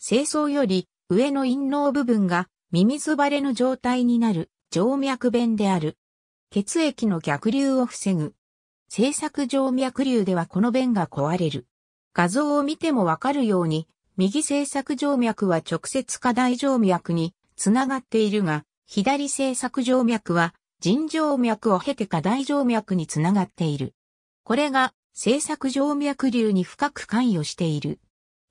清掃より上の陰嚢部分がミミズバレの状態になる静脈弁である。血液の逆流を防ぐ。静作静脈流ではこの弁が壊れる。画像を見てもわかるように、右静作静脈は直接下大静脈につながっているが、左静作静脈は腎静脈を経て下大静脈につながっている。これが静作静脈流に深く関与している。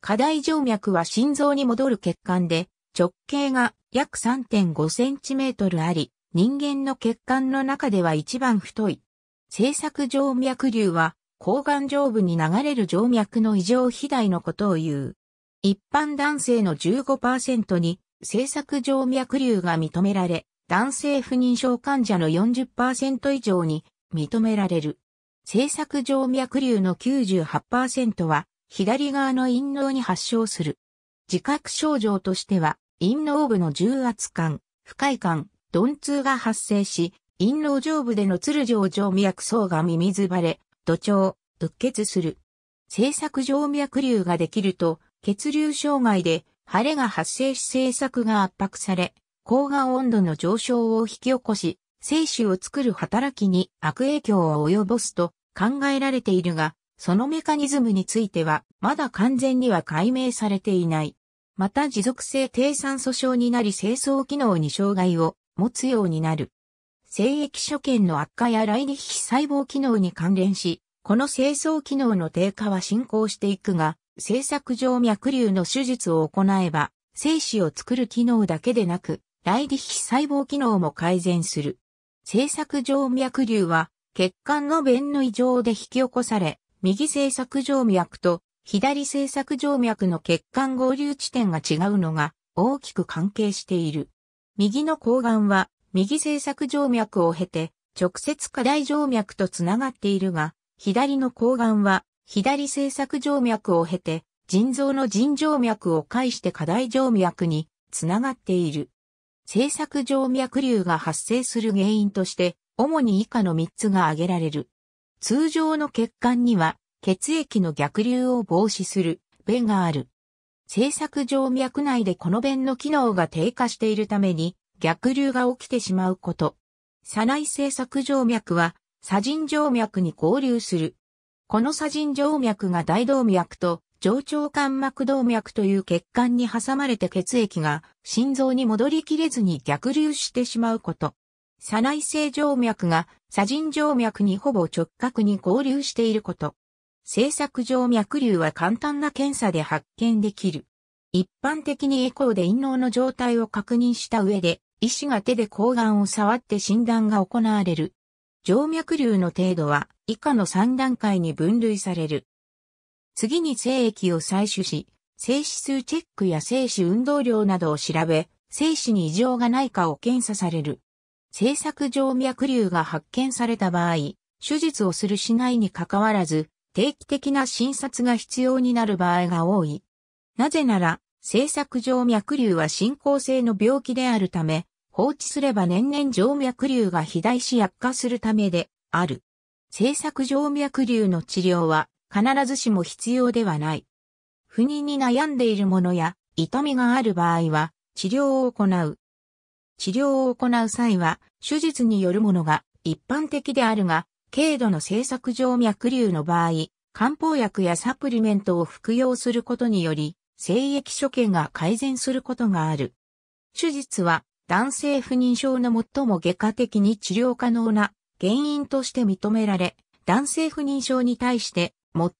下大静脈は心臓に戻る血管で、直径が約3.5センチメートルあり、人間の血管の中では一番太い。静作静脈瘤は、抗がん上部に流れる静脈の異常肥大のことを言う。一般男性の15%に静作静脈瘤が認められ、男性不妊症患者の40%以上に認められる。静作静脈瘤の98%は左側の陰嚢に発症する。自覚症状としては、陰嚢部の重圧感、不快感、鈍痛が発生し、陰嚢上部での鶴状静脈層が耳ずばれ、土腸、うっ血する。静作静脈瘤ができると、血流障害で腫れが発生し静作が圧迫され、抗がん温度の上昇を引き起こし、精子を作る働きに悪影響を及ぼすと考えられているが、そのメカニズムについては、まだ完全には解明されていない。また持続性低酸素症になり清掃機能に障害を持つようになる。精液所見の悪化やライリヒ細胞機能に関連し、この清掃機能の低下は進行していくが、制作上脈瘤の手術を行えば、精子を作る機能だけでなく、ライリヒ細胞機能も改善する。制作上脈瘤は、血管の弁の異常で引き起こされ、右制作静脈と左制作静脈の血管合流地点が違うのが大きく関係している。右のがんは右制作静脈を経て直接下大静脈とつながっているが、左のがんは左制作静脈を経て腎臓の腎静脈を介して下大静脈につながっている。制作静脈瘤が発生する原因として主に以下の3つが挙げられる。通常の血管には血液の逆流を防止する弁がある。政作静脈内でこの弁の機能が低下しているために逆流が起きてしまうこと。左内政作静脈は左腎静脈に合流する。この左腎静脈が大動脈と上腸間膜動脈という血管に挟まれて血液が心臓に戻りきれずに逆流してしまうこと。左内性静脈が左腎静脈にほぼ直角に合流していること。静作静脈瘤は簡単な検査で発見できる。一般的にエコーで陰嚢の状態を確認した上で、医師が手で抗がんを触って診断が行われる。静脈瘤の程度は以下の3段階に分類される。次に精液を採取し、静止数チェックや静止運動量などを調べ、精子に異常がないかを検査される。政作上脈瘤が発見された場合、手術をするしないに関わらず、定期的な診察が必要になる場合が多い。なぜなら、政作上脈瘤は進行性の病気であるため、放置すれば年々静脈瘤が肥大し悪化するためである。政作静脈瘤の治療は必ずしも必要ではない。不妊に悩んでいるものや痛みがある場合は治療を行う。治療を行う際は、手術によるものが一般的であるが、軽度の性作上脈瘤の場合、漢方薬やサプリメントを服用することにより、精液所見が改善することがある。手術は男性不妊症の最も外科的に治療可能な原因として認められ、男性不妊症に対して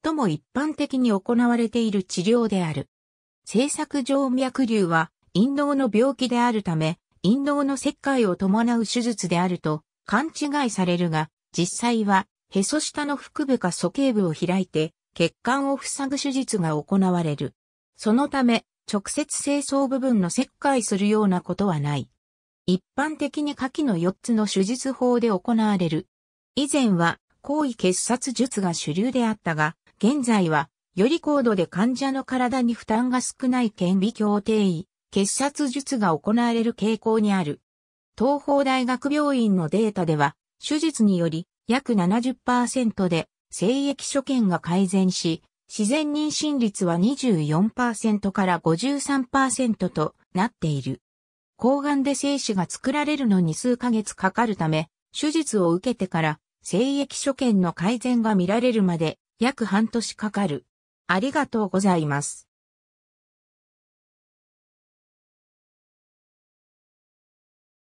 最も一般的に行われている治療である。性作静脈瘤は陰道の病気であるため、陰道の切開を伴う手術であると勘違いされるが、実際は、へそ下の腹部か鼠径部を開いて、血管を塞ぐ手術が行われる。そのため、直接清掃部分の切開するようなことはない。一般的に下記の4つの手術法で行われる。以前は、行為血殺術が主流であったが、現在は、より高度で患者の体に負担が少ない顕微鏡定位、結殺術が行われる傾向にある。東方大学病院のデータでは、手術により約70%で精液所見が改善し、自然妊娠率は24%から53%となっている。抗がんで精子が作られるのに数ヶ月かかるため、手術を受けてから精液所見の改善が見られるまで約半年かかる。ありがとうございます。